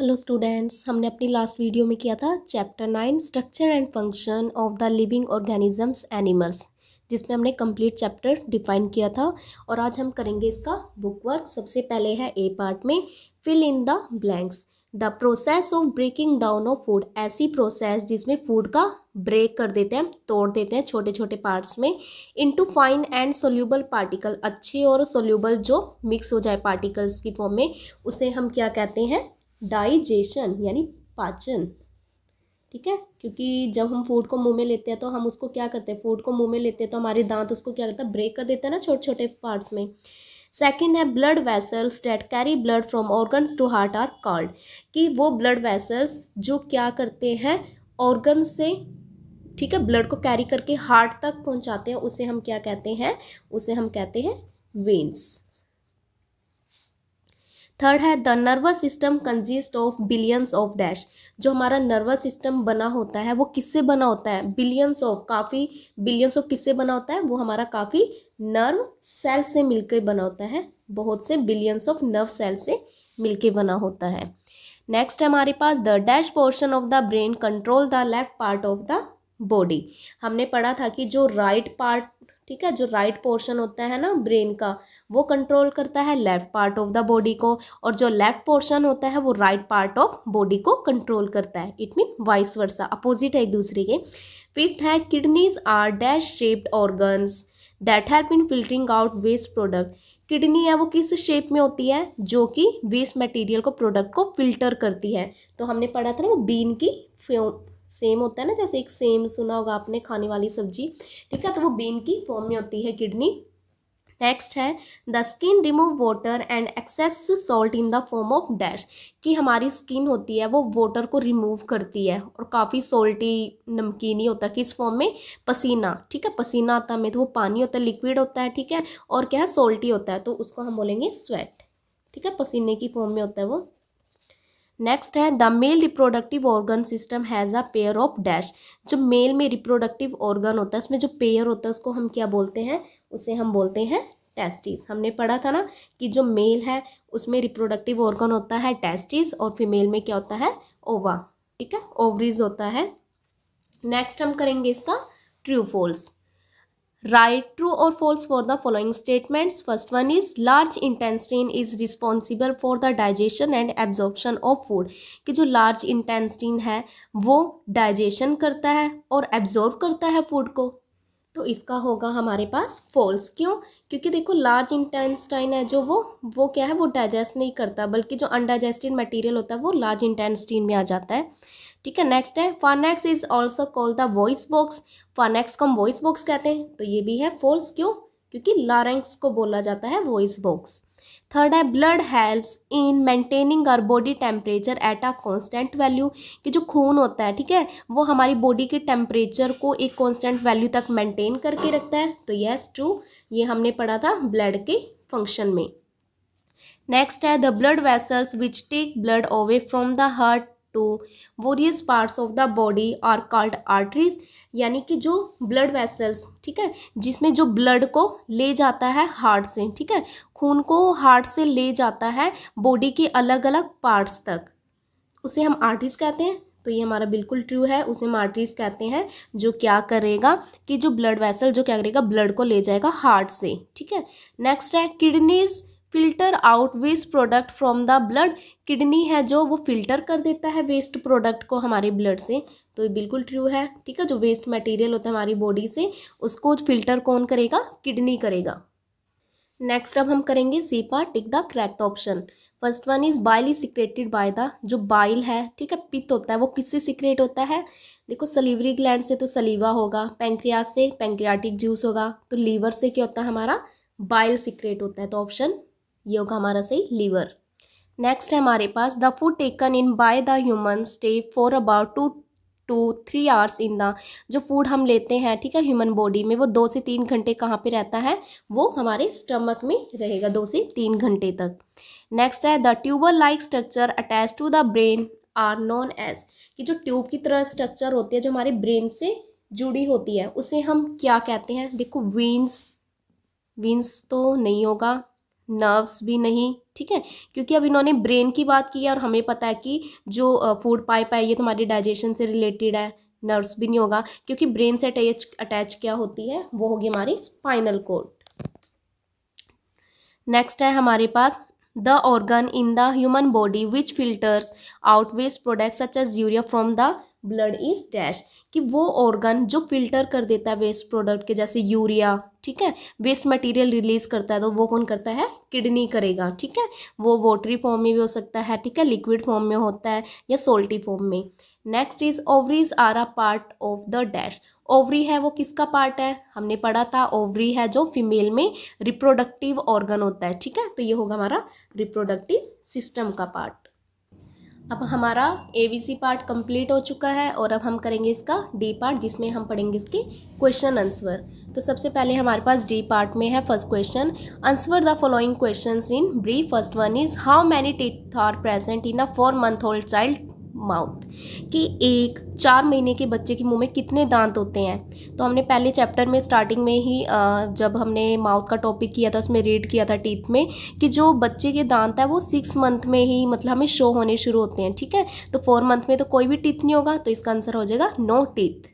hello students हमने अपनी last video में किया था chapter nine structure and function of the living organisms animals जिसमें हमने कंप्लीट चैप्टर डिफाइन किया था और आज हम करेंगे इसका बुक वर्क सबसे पहले है ए पार्ट में fill in the blanks the process of breaking down of food ऐसी प्रोसेस जिसमें फूड का ब्रेक कर देते हैं तोड़ देते हैं छोटे छोटे पार्ट्स में into fine and soluble particle अच्छे और सोल्यूबल जो मिक्स हो जाए पार्टिकल्स की फॉर्म में उसे हम क्या कहते हैं डाइजेशन यानी पाचन ठीक है क्योंकि जब हम फूड को मुंह में लेते हैं तो हम उसको क्या करते हैं फूड को मुंह में लेते हैं तो हमारे दांत उसको क्या करता है ब्रेक कर देते हैं ना छोटे छोटे पार्ट्स में सेकेंड है blood vessels that carry blood from organs to heart are called कि वो ब्लड वेसल्स जो क्या करते हैं ऑर्गन से ठीक है ब्लड को कैरी करके हार्ट तक पहुंचाते हैं उसे हम क्या कहते हैं उसे हम कहते हैं वेन्स थर्ड है the nervous system consist of billions of dash जो हमारा नर्वस सिस्टम बना होता है वो किससे बना होता है बिलियंस ऑफ काफ़ी बिलियंस ऑफ किससे बना होता है वो हमारा काफ़ी नर्व सेल से मिलकर बना होता है बहुत से बिलियंस ऑफ नर्व सेल से मिलकर बना होता है नेक्स्ट हमारे पास the dash portion of the brain control the left part of the body हमने पढ़ा था कि जो राइट right पार्ट ठीक है जो राइट right पोर्शन होता है ना ब्रेन का वो कंट्रोल करता है left part of the body को और जो लेफ्ट पोर्शन होता है वो राइट पार्ट ऑफ बॉडी को कंट्रोल करता है it mean vice versa opposite है एक दूसरे के फिफ्थ है kidneys are dash shaped organs that have in filtering out waste product kidney है वो किस शेप में होती है जो कि वेस्ट मटेरियल को प्रोडक्ट को फिल्टर करती है तो हमने पढ़ा था ना वो बीन की सेम होता है ना जैसे एक सेम सुना होगा आपने खाने वाली सब्जी ठीक है तो वो बीन की फॉर्म में होती है किडनी नेक्स्ट है the skin remove water and excess salt in the form of dash कि हमारी स्किन होती है वो वाटर को रिमूव करती है और काफ़ी सोल्टी नमकीनी होता है किस फॉर्म में पसीना ठीक है पसीना आता है हमें तो वो पानी होता है लिक्विड होता है ठीक है और क्या है सोल्टी होता है तो उसको हम बोलेंगे स्वेट ठीक है पसीने की फॉर्म में होता है वो नेक्स्ट है the male reproductive organ system has a pair of dash जो मेल में रिप्रोडक्टिव ऑर्गन होता है उसमें जो पेयर होता है उसको हम क्या बोलते हैं उसे हम बोलते हैं टेस्टिस हमने पढ़ा था ना कि जो मेल है उसमें रिप्रोडक्टिव ऑर्गन होता है टेस्टिस और फीमेल में क्या होता है ओवा ठीक है ओवरीज होता है नेक्स्ट हम करेंगे इसका ट्रूफोल्स राइट ट्रू और false for the following statements first one is large intestine is responsible for the digestion and absorption of food कि जो लार्ज इंटेंसटीन है वो डाइजेशन करता है और एब्जॉर्ब करता है फूड को तो इसका होगा हमारे पास फॉल्स क्यों क्योंकि देखो लार्ज इंटेंसटाइन है जो वो वो क्या है वो डाइजेस्ट नहीं करता बल्कि जो अनडाइजेस्टिड मटेरियल होता है वो लार्ज इंटेंसटीन में आ जाता है ठीक है नेक्स्ट है four is also call the voice box pharynx को हम वॉइस बॉक्स कहते हैं तो ये भी है फोल्स क्यों क्योंकि लॉरेंक्स को बोला जाता है वॉइस बॉक्स थर्ड है blood helps in maintaining our body temperature at a constant value कि जो खून होता है ठीक है वो हमारी बॉडी के टेम्परेचर को एक कांस्टेंट वैल्यू तक मेंटेन करके रखता है तो यस ट्रू ये हमने पढ़ा था ब्लड के फंक्शन में नेक्स्ट है the blood vessels which take blood away from the heart to various parts of the body are called arteries यानी कि जो ब्लड वेसल्स ठीक है जिसमें जो ब्लड को ले जाता है हार्ट से ठीक है खून को हार्ट से ले जाता है बॉडी के अलग अलग पार्ट्स तक उसे हम आर्टरीज कहते हैं तो ये हमारा बिल्कुल ट्रू है उसे हम आर्टरीज कहते हैं जो क्या करेगा कि जो ब्लड वेसल जो क्या करेगा ब्लड को ले जाएगा हार्ट से ठीक है नेक्स्ट है kidneys filter out waste product from the blood kidney है जो वो फिल्टर कर देता है वेस्ट प्रोडक्ट को हमारे ब्लड से तो ये बिल्कुल ट्रू है ठीक है जो वेस्ट मटेरियल होता है हमारी बॉडी से उसको फिल्टर कौन करेगा किडनी करेगा नेक्स्ट अब हम करेंगे C part tick the correct option first one is bile is secreted by the जो बाइल है ठीक है पित्त होता है वो किससे सिक्रेट होता है देखो सलीवरी ग्लैंड से तो सलीवा होगा पेंक्रियाज से पेंक्रियाटिक जूस होगा तो लीवर से क्या होता है हमारा बाइल सिक्रेट होता है तो ऑप्शन ये होगा हमारा सही लीवर नेक्स्ट है हमारे पास the food taken in by the human stay for about two two three hours in the जो फूड हम लेते हैं ठीक है ह्यूमन बॉडी में वो दो से तीन घंटे कहाँ पे रहता है वो हमारे स्टमक में रहेगा दो से तीन घंटे तक नेक्स्ट है the tuber like structure attach to the brain are known as कि जो ट्यूब की तरह स्ट्रक्चर होती है जो हमारे ब्रेन से जुड़ी होती है उसे हम क्या कहते हैं देखो वीन्स वीन्स तो नहीं होगा नर्व्स भी नहीं ठीक है क्योंकि अब इन्होंने ब्रेन की बात की है और हमें पता है कि जो फूड पाइप है ये तुम्हारे डाइजेशन से रिलेटेड है नर्व्स भी नहीं होगा क्योंकि ब्रेन से अटैच अटैच क्या होती है वो होगी हमारी स्पाइनल कोड नेक्स्ट है हमारे पास the organ in the human body which filters out waste products such as urea from the blood is dash कि वो ऑर्गन जो फिल्टर कर देता है वेस्ट प्रोडक्ट के जैसे यूरिया ठीक है वेस्ट मटेरियल रिलीज करता है तो वो कौन करता है किडनी करेगा ठीक है वो वोटरी फॉर्म में भी हो सकता है ठीक है लिक्विड फॉर्म में होता है या सोल्टी फॉर्म में next is ovaries are a part of the dash ovary है वो किसका पार्ट है हमने पढ़ा था ओवरी है जो फीमेल में रिप्रोडक्टिव ऑर्गन होता है ठीक है तो ये होगा हमारा रिप्रोडक्टिव सिस्टम का पार्ट अब हमारा A B C part complete हो चुका है और अब हम करेंगे इसका डी पार्ट जिसमें हम पढ़ेंगे इसके क्वेश्चन आंसर तो सबसे पहले हमारे पास डी पार्ट में है first question answer the following question in brief first one is how many teeth are present in a four month old child mouth कि एक चार महीने के बच्चे के मुंह में कितने दांत होते हैं तो हमने पहले चैप्टर में स्टार्टिंग में ही जब हमने माउथ का टॉपिक किया था उसमें रीड किया था टीथ में कि जो बच्चे के दांत है वो सिक्स मंथ में ही मतलब हमें शो होने शुरू होते हैं ठीक है तो फोर मंथ में तो कोई भी टीथ नहीं होगा तो इसका आंसर हो जाएगा नो टीथ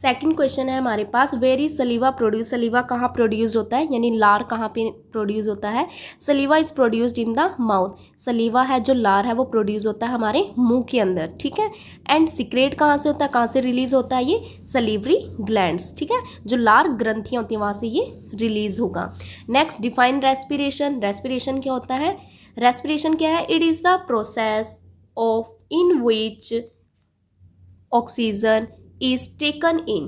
सेकंड क्वेश्चन है हमारे पास where is saliva produce saliva कहाँ प्रोड्यूस होता है यानी लार कहाँ पे प्रोड्यूस होता है saliva is produced in the mouth saliva है जो लार है वो प्रोड्यूस होता है हमारे मुंह के अंदर ठीक है एंड सिक्रेट कहाँ से होता है कहाँ से रिलीज होता है ये सलीवरी ग्लैंड ठीक है जो लार ग्रंथियाँ होती हैं वहाँ से ये रिलीज होगा नेक्स्ट डिफाइन रेस्पिरेशन रेस्पिरेशन क्या होता है रेस्पिरेशन क्या है it is the process of in which oxygen is taken in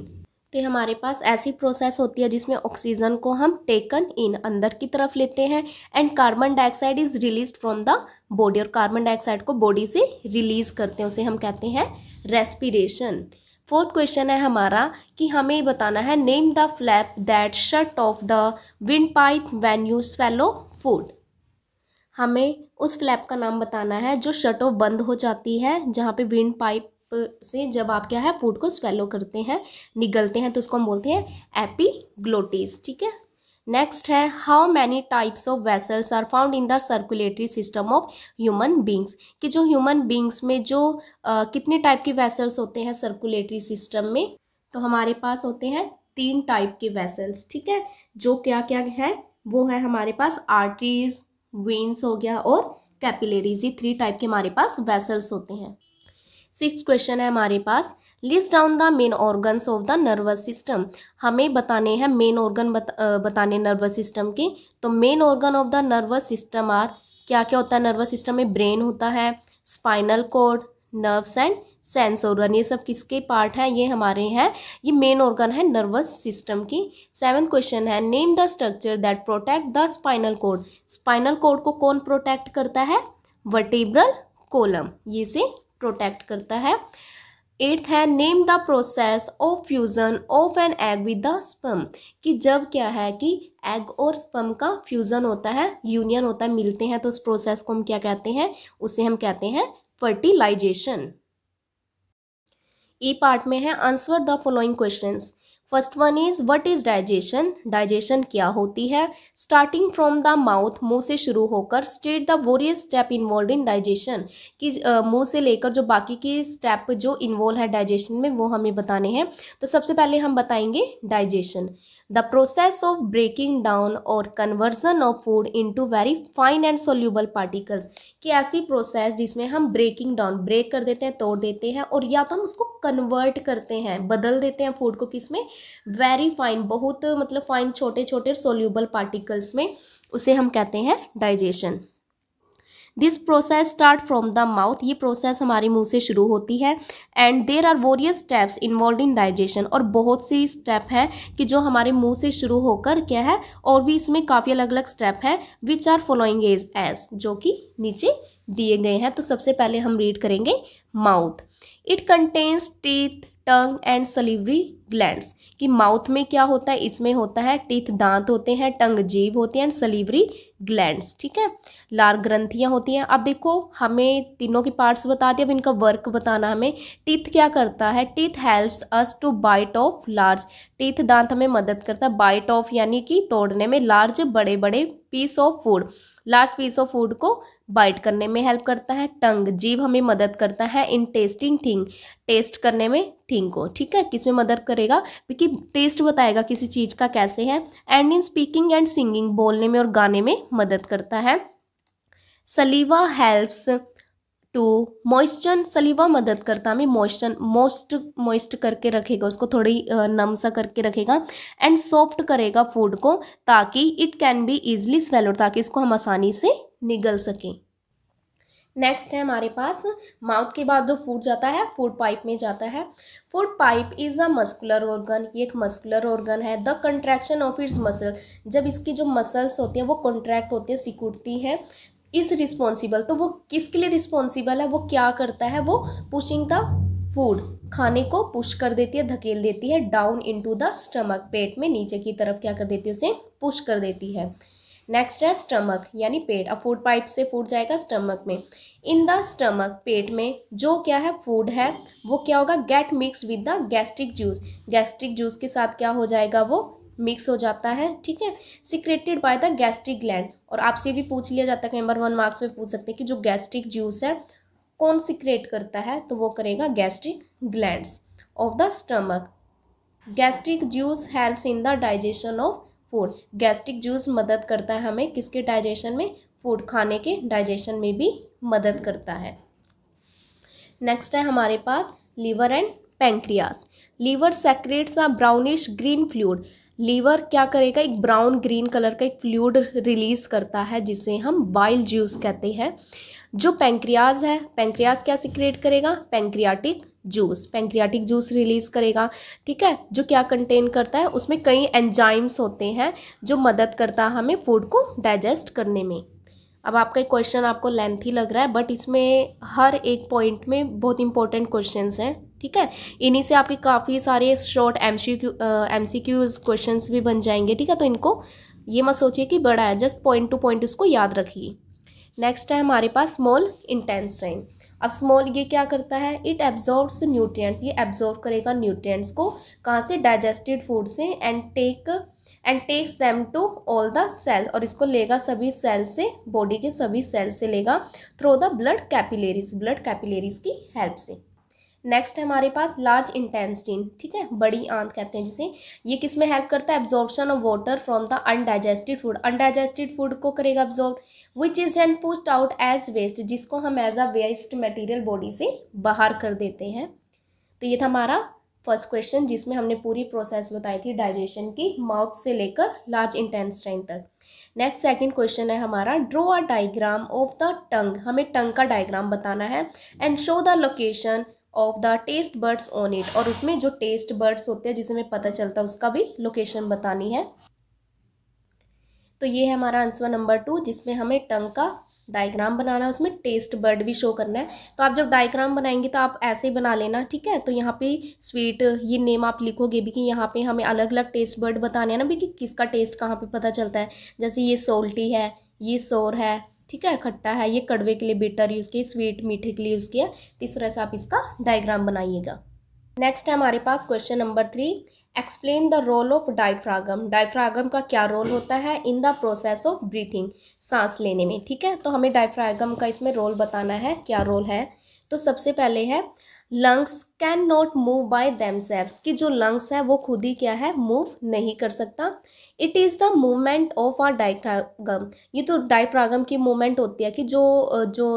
तो हमारे पास ऐसी प्रोसेस होती है जिसमें ऑक्सीजन को हम टेकन इन अंदर की तरफ लेते हैं and carbon dioxide is release from the body और कार्बन डाइऑक्साइड को बॉडी से रिलीज करते हैं उसे हम कहते हैं रेस्पिरेशन फोर्थ क्वेश्चन है हमारा कि हमें बताना है name the flap that shut off the windpipe when you swallow food हमें उस फ्लैप का नाम बताना है जो शट ऑफ बंद हो जाती है जहाँ पे विंड पाइप से जब आप क्या है फूड को स्वेलो करते हैं निगलते हैं तो उसको हम बोलते हैं एपीग्लोटिस ठीक है नेक्स्ट है how many types of vessels are found in the circulatory system of human beings कि जो ह्यूमन बींग्स में जो आ, कितने टाइप के वेसल्स होते हैं सर्कुलेटरी सिस्टम में तो हमारे पास होते हैं तीन टाइप के वेसल्स ठीक है जो क्या क्या है वो है हमारे पास आर्टरीज वेन्स हो गया और कैपिलेरीज ये थ्री टाइप के हमारे पास वेसल्स होते हैं सिक्स क्वेश्चन है हमारे पास list down the main organs of the nervous system हमें बताने हैं मेन ऑर्गन बत, बताने नर्वस सिस्टम के तो main organ of the nervous system are क्या क्या होता है नर्वस सिस्टम में ब्रेन होता है spinal cord nerves and sense organ ये सब किसके पार्ट हैं ये हमारे हैं ये मेन ऑर्गन है नर्वस सिस्टम की सेवन क्वेश्चन है name the structure that protect the spinal cord spinal cord को कौन प्रोटेक्ट करता है वर्टेब्रल कोलम ये से प्रोटेक्ट करता है एट्थ है name the process of fusion of an egg with the sperm कि जब क्या है कि एग और स्पम का फ्यूज़न होता है यूनियन होता है मिलते हैं तो उस प्रोसेस को हम क्या कहते हैं उसे हम कहते हैं फर्टिलाइजेशन ई पार्ट में है answer the following questions first one is what is digestion digestion क्या होती है स्टार्टिंग फ्रॉम द माउथ मुंह से शुरू होकर state the various step involve in digestion कि मुंह से लेकर जो बाकी के स्टेप जो इन्वॉल्व है डाइजेशन में वो हमें बताने हैं तो सबसे पहले हम बताएंगे digestion the process of breaking down और conversion of food into very fine and soluble particles कि ऐसी प्रोसेस जिसमें हम ब्रेकिंग डाउन ब्रेक कर देते हैं तोड़ देते हैं और या तो हम उसको कन्वर्ट करते हैं बदल देते हैं फूड को किस में वेरी फाइन बहुत मतलब फाइन छोटे छोटे सोल्यूबल पार्टिकल्स में उसे हम कहते हैं digestion this process start from the mouth ये प्रोसेस हमारे मुंह से शुरू होती है and there are various steps involve in digestion और बहुत सी स्टेप हैं कि जो हमारे मुंह से शुरू होकर क्या है और भी इसमें काफ़ी अलग अलग स्टेप हैं विच आर फॉलोइंग एज एस जो कि नीचे दिए गए हैं तो सबसे पहले हम रीड करेंगे mouth it contains teeth tongue and salivary glands कि माउथ में क्या होता है इसमें होता है टीथ दांत होते हैं टंग जीव होती है एंड सलीवरी ग्लैंड्स ठीक है लार ग्रंथियाँ होती हैं अब देखो हमें तीनों के पार्ट्स बता दिए अब इनका वर्क बताना हमें टीथ क्या करता है teeth helps us to bite off large teeth दांत हमें मदद करता है बाइट ऑफ यानी कि तोड़ने में लार्ज बड़े बड़े piece of food large piece of food को बाइट करने में हेल्प करता है टंग जीव हमें मदद करता है इन टेस्टिंग थिंग टेस्ट करने में थिंग को ठीक है किस में मदद करेगा क्योंकि टेस्ट बताएगा किसी चीज़ का कैसे है and in speaking and singing बोलने में और गाने में मदद करता है saliva helps to moisture saliva मदद करता हमें मॉइस्चर मोस्ट मॉइस्ट करके रखेगा उसको थोड़ी नम सा करके रखेगा एंड सॉफ्ट करेगा फूड को ताकि it can be easily swallowed ताकि इसको हम आसानी से निगल सकें नेक्स्ट है हमारे पास माउथ के बाद जो फूड जाता है फूड पाइप में जाता है food pipe is a muscular organ ये एक मस्कुलर ऑर्गन है the contraction of its muscle जब इसकी जो मसल्स होते हैं वो कॉन्ट्रैक्ट होते हैं सिकुड़ती हैं इस रिस्पॉन्सिबल तो वो किसके लिए रिस्पॉन्सिबल है वो क्या करता है वो पुशिंग द फूड खाने को पुश कर देती है धकेल देती है डाउन इनटू द स्टमक पेट में नीचे की तरफ क्या कर देती है उसे पुश कर देती है नेक्स्ट है स्टमक यानी पेट अब फूड पाइप से फूड जाएगा स्टमक में इन द स्टमक पेट में जो क्या है फूड है वो क्या होगा get mix with the gastric juice gastric juice के साथ क्या हो जाएगा वो मिक्स हो जाता है ठीक है secreted by the gastric gland और आपसे भी पूछ लिया जाता है नंबर वन मार्क्स में पूछ सकते हैं कि जो गैस्ट्रिक जूस है कौन सिक्रेट करता है तो वो करेगा gastric gland of the stomach gastric juice helps in the digestion of food gastric juice मदद करता है हमें किसके डाइजेशन में फूड खाने के डाइजेशन में भी मदद करता है नेक्स्ट है हमारे पास liver and pancreas liver secretes a brownish green fluid liver क्या करेगा एक ब्राउन ग्रीन कलर का एक फ्लूड रिलीज करता है जिसे हम बाइल जूस कहते हैं जो पेंक्रियाज है पेंक्रियाज क्या सिक्रिएट करेगा pancreatic juice pancreatic juice release करेगा ठीक है जो क्या कंटेन करता है उसमें कई एंजाइम्स होते हैं जो मदद करता है हमें फूड को डाइजेस्ट करने में अब आपका क्वेश्चन आपको लेंथी लग रहा है बट इसमें हर एक पॉइंट में बहुत इंपॉर्टेंट क्वेश्चन हैं ठीक है इन्हीं से आपके काफ़ी सारे short M C Q M C Qs question भी बन जाएंगे ठीक है तो इनको ये मत सोचिए कि बड़ा है जस्ट पॉइंट टू पॉइंट उसको याद रखिए नेक्स्ट है हमारे पास स्मॉल इंटेंस टाइम अब स्मॉल ये क्या करता है इट एब्जॉर्ब्स न्यूट्रिएंट ये एब्जॉर्ब करेगा न्यूट्रिएंट्स को कहाँ से डाइजेस्टेड फूड से and take and takes them to all the cell और इसको लेगा सभी सेल से बॉडी के सभी सेल से लेगा through the blood capillaries blood capillaries की हेल्प से नेक्स्ट है हमारे पास लार्ज इंटेंसटीन ठीक है बड़ी आंत कहते हैं जिसे ये किस में हेल्प करता है absorption of water from the undigested food undigested food को करेगा absorb which is and pushed out as waste जिसको हम as a waste material body से बाहर कर देते हैं तो ये था हमारा फर्स्ट क्वेश्चन जिसमें हमने पूरी प्रोसेस बताई थी डाइजेशन की माउथ से लेकर लार्ज इंटेंसटाइन तक नेक्स्ट सेकंड क्वेश्चन है हमारा draw a diagram of the tongue हमें टंग का डायग्राम बताना है and show the location of the taste buds on it और उसमें जो टेस्ट बर्ड्स होते हैं जिसे हमें पता चलता है उसका भी लोकेशन बतानी है तो ये है हमारा आंसर नंबर टू जिसमें हमें टंग का डायग्राम बनाना है उसमें टेस्ट बर्ड भी शो करना है तो आप जब डायग्राम बनाएंगे तो आप ऐसे ही बना लेना ठीक है तो यहाँ पे स्वीट ये नेम आप लिखोगे भी कि यहाँ पे हमें अलग अलग टेस्ट बर्ड बताने हैं ना भी कि किसका टेस्ट कहाँ पे पता चलता है जैसे ये सोल्टी है ये सोर है ठीक है खट्टा है ये कड़वे के लिए बेटर यूज़ किया स्वीट मीठे के लिए यूज़ किया तो इस तरह से आप इसका डायग्राम बनाइएगा नेक्स्ट है हमारे पास question number three explain the role of diaphragm diaphragm का क्या रोल होता है in the process of breathing सांस लेने में ठीक है तो हमें डायफ्रागम का इसमें रोल बताना है क्या रोल है तो सबसे पहले है lungs can not move by themselves कि जो लंग्स है वो खुद ही क्या है मूव नहीं कर सकता it is the movement of our diaphragm ये तो डाइफ्रागम की मूवमेंट होती है कि जो जो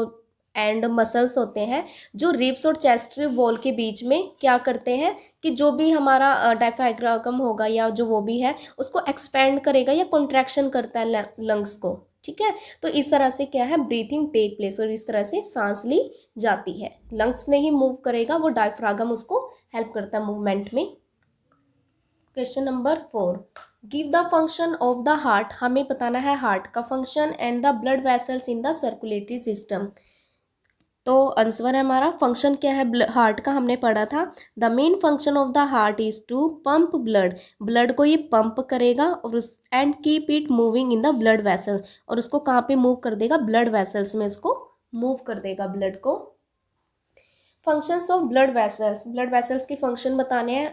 एंड मसल्स होते हैं जो रिब्स और चेस्ट वॉल के बीच में क्या करते हैं कि जो भी हमारा डाइफ्रागम होगा या जो वो भी है उसको एक्सपेंड करेगा या कॉन्ट्रैक्शन करता है लंग्स को ठीक है तो इस तरह से क्या है ब्रीथिंग टेक प्लेस और इस तरह से सांस ली जाती है लंग्स नहीं मूव करेगा वो डायफ्रागम उसको हेल्प करता है मूवमेंट में question number four give the function of the heart हमें बताना है हार्ट का function and the blood vessels in the circulatory system तो आंसर है हमारा फंक्शन क्या है हार्ट का हमने पढ़ा था the main function of the heart is to pump blood blood को ये पंप करेगा और उस and keep it moving in the blood vessel और उसको कहाँ पे मूव कर देगा ब्लड वेसल्स में इसको मूव कर देगा ब्लड को functions of blood vessels blood vessels के फंक्शन बताने हैं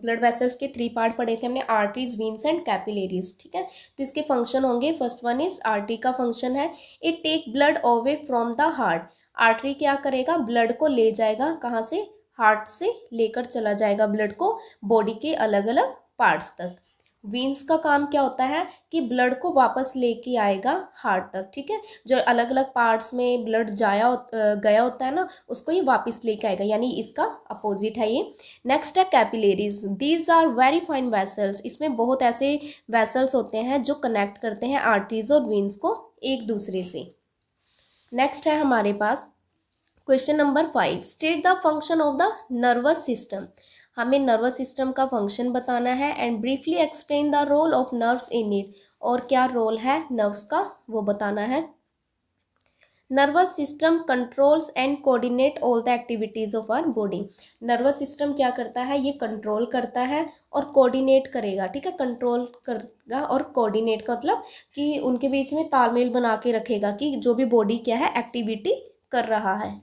ब्लड वेसल्स के थ्री पार्ट पढ़े थे हमने आर्टरीज वीन्स एंड कैपिलेरीज ठीक है तो इसके फंक्शन होंगे फर्स्ट वन इज आर्टरी का फंक्शन है it take blood away from the heart artery क्या करेगा ब्लड को ले जाएगा कहाँ से हार्ट से लेकर चला जाएगा ब्लड को बॉडी के अलग अलग पार्ट्स तक वीन्स का काम क्या होता है कि ब्लड को वापस लेके आएगा हार्ट तक ठीक है जो अलग अलग पार्ट्स में ब्लड जाया गया होता है ना उसको ये वापस लेके आएगा यानी इसका अपोजिट है ये नेक्स्ट है capillaries these are very fine vessels इसमें बहुत ऐसे वेसल्स होते हैं जो कनेक्ट करते हैं आर्टरीज और वीन्स को एक दूसरे से नेक्स्ट है हमारे पास question number five state the function of the nervous system हमें नर्वस सिस्टम का फंक्शन बताना है and briefly explain the role of nerves in it और क्या रोल है नर्व्स का वो बताना है nervous system controls and coordinate all the activities of our body nervous system क्या करता है ये कंट्रोल करता है और कोऑर्डिनेट करेगा ठीक है कंट्रोल करेगा और कोऑर्डिनेट का मतलब कि उनके बीच में तालमेल बना के रखेगा कि जो भी बॉडी क्या है एक्टिविटी कर रहा है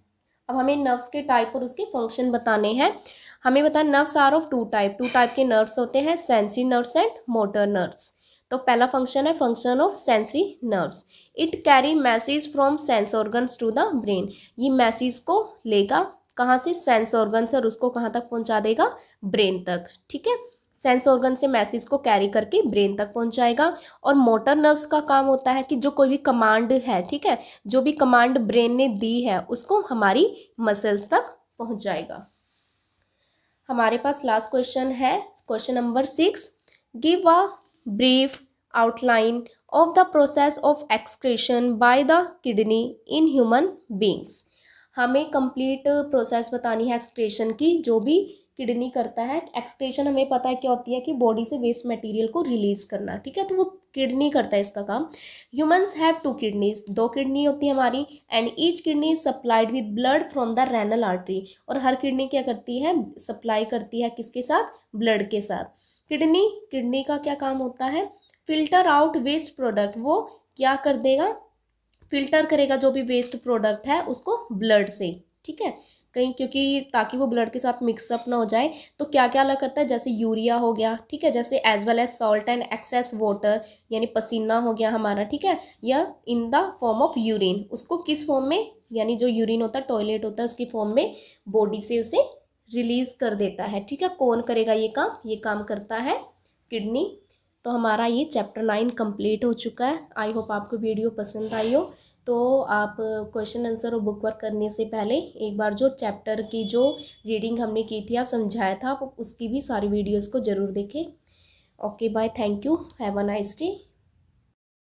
अब हमें नर्व्स के टाइप और उसके फंक्शन बताने हैं हमें बताया nerves are of two type two type के नर्व्स होते हैं sensory nerves and motor nerves तो पहला फंक्शन है function of sensory nerves it carry message from sense organs to the brain ये मैसेज को लेगा कहाँ से सेंस ऑर्गन से और उसको कहाँ तक पहुँचा देगा ब्रेन तक ठीक है सेंस ऑर्गन से मैसेज को कैरी करके ब्रेन तक पहुंचाएगा और मोटर नर्व्स का काम होता है कि जो कोई भी कमांड है ठीक है जो भी कमांड ब्रेन ने दी है उसको हमारी मसल्स तक पहुंचाएगा हमारे पास लास्ट क्वेश्चन है question number six give a brief outline of the process of excretion by the kidney in human beings हमें complete process बतानी है excretion की जो भी किडनी करता है एक्सक्रेशन हमें पता है क्या होती है कि बॉडी से वेस्ट मटेरियल को रिलीज करना ठीक है तो वो किडनी करता है इसका काम ह्यूमंस हैव टू किडनीज दो किडनी होती है हमारी and each kidney is supplied with blood from the renal artery और हर किडनी क्या करती है सप्लाई करती है किसके साथ ब्लड के साथ किडनी किडनी का क्या काम होता है फिल्टर आउट वेस्ट प्रोडक्ट वो क्या कर देगा फिल्टर करेगा जो भी वेस्ट प्रोडक्ट है उसको ब्लड से ठीक है कहीं क्योंकि ताकि वो ब्लड के साथ मिक्सअप ना हो जाए तो क्या क्या अलग करता है जैसे यूरिया हो गया ठीक है जैसे as well as salt and excess water यानी पसीना हो गया हमारा ठीक है या in the form of urine उसको किस फॉर्म में यानी जो यूरिन होता है टॉयलेट होता है उसकी फॉर्म में बॉडी से उसे रिलीज़ कर देता है ठीक है कौन करेगा ये काम ये काम करता है किडनी तो हमारा ये चैप्टर नाइन कंप्लीट हो चुका है आई होप आपको वीडियो पसंद आई हो तो आप क्वेश्चन आंसर और बुक वर्क करने से पहले एक बार जो चैप्टर की जो रीडिंग हमने की थी या समझाया था आप उसकी भी सारी वीडियोस को ज़रूर देखें okay bye thank you have a nice day